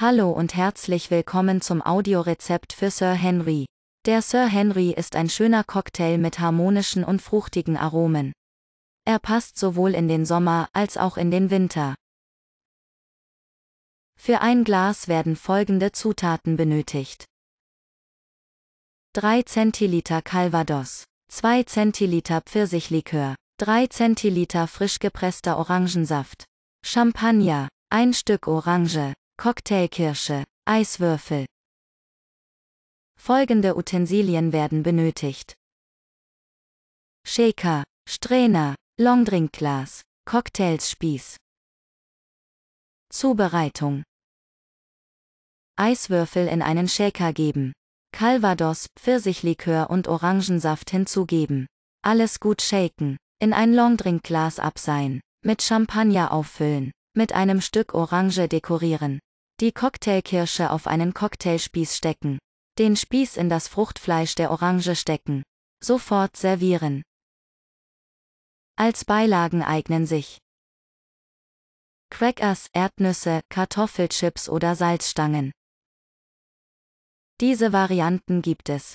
Hallo und herzlich willkommen zum Audiorezept für Sir Henry. Der Sir Henry ist ein schöner Cocktail mit harmonischen und fruchtigen Aromen. Er passt sowohl in den Sommer als auch in den Winter. Für ein Glas werden folgende Zutaten benötigt. 3 Zentiliter Calvados, 2 Zentiliter Pfirsichlikör, 3 Zentiliter frisch gepresster Orangensaft, Champagner, ein Stück Orange, Cocktailkirsche, Eiswürfel. Folgende Utensilien werden benötigt. Shaker, Strainer, Longdrinkglas, Cocktailsspieß. Zubereitung. Eiswürfel in einen Shaker geben. Calvados, Pfirsichlikör und Orangensaft hinzugeben. Alles gut shaken. In ein Longdrinkglas abseihen. Mit Champagner auffüllen. Mit einem Stück Orange dekorieren. Die Cocktailkirsche auf einen Cocktailspieß stecken. Den Spieß in das Fruchtfleisch der Orange stecken. Sofort servieren. Als Beilagen eignen sich Crackers, Erdnüsse, Kartoffelchips oder Salzstangen. Diese Varianten gibt es.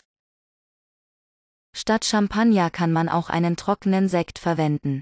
Statt Champagner kann man auch einen trockenen Sekt verwenden.